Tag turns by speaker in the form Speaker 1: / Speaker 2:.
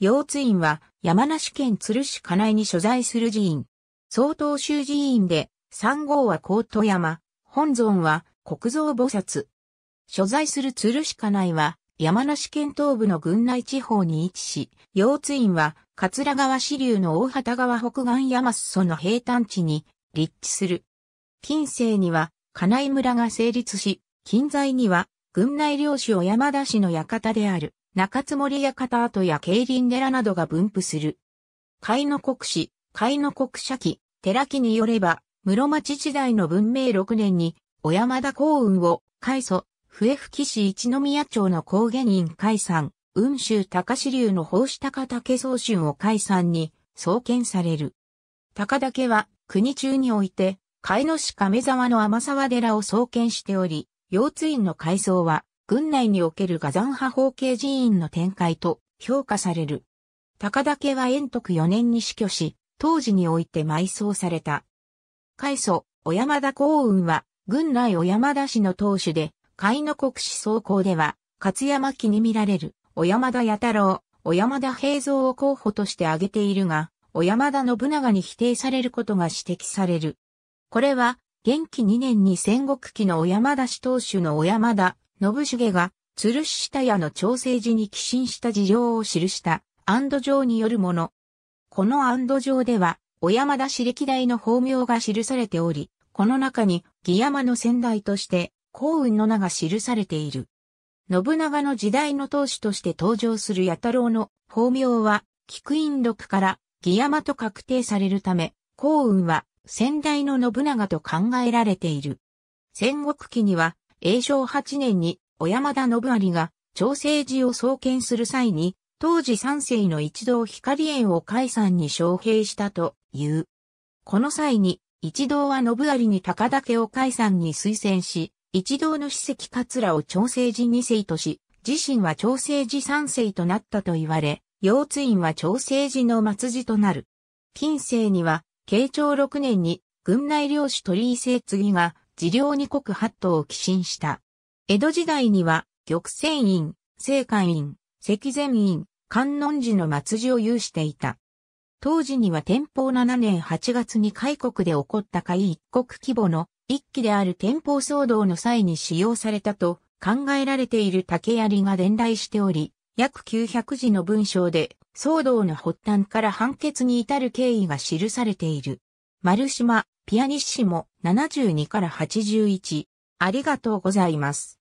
Speaker 1: 腰津院は山梨県鶴市金井に所在する寺院。総統宗寺院で、三号は高戸山、本尊は国蔵菩薩。所在する鶴市金井は山梨県東部の郡内地方に位置し、腰津院は桂川支流の大畑川北岸山裾の平坦地に立地する。近世には金井村が成立し、近在には郡内領主を山田氏の館である。中津森や片跡や競輪寺などが分布する。海の国史、海の国社記、寺記によれば、室町時代の文明6年に、小山田幸雲を、海祖、笛吹市一宮町の高原院海山、雲州高志流の法師高竹宗春を海山に、創建される。高竹は、国中において、海野市亀沢の天沢寺を創建しており、腰椎の改造は、軍内における画山派方形寺院の展開と評価される。高田家は延徳4年に死去し、当時において埋葬された。開祖、小山田幸運は、軍内小山田氏の当主で、海の国史総校では、勝山記に見られる、小山田弥太郎、小山田平蔵を候補として挙げているが、小山田信長に否定されることが指摘される。これは、元気2年に戦国期の小山田氏当主の小山田信繁が、鶴下屋の調整時に寄進した事情を記した、安堵状によるもの。この安堵状では、小山田氏歴代の法名が記されており、この中に、義山の先代として、幸運の名が記されている。信長の時代の当主として登場する弥太郎の法名は、菊院録から義山と確定されるため、幸運は先代の信長と考えられている。戦国期には永正8年に小山田信有が長生寺を創建する際に、当時三世の一同光園を解散に招聘したという。この際に、一同は信有に高岳を解散に推薦し、一同の史跡桂を長生寺二世とし、自身は長生寺三世となったと言われ、幼稚院は長生寺の末寺となる。近世には、慶長六年に、軍内領主鳥居聖次が、治領二国八島を寄進した。江戸時代には、玉泉院、聖寛院、石前院、観音寺の末寺を有していた。当時には天保7年8月に開国で起こった会一国規模の一期である天保騒動の際に使用されたと考えられている竹槍が伝来しており、約900字の文章で騒動の発端から判決に至る経緯が記されている。丸島、ピアニッシモ72から81。ありがとうございます。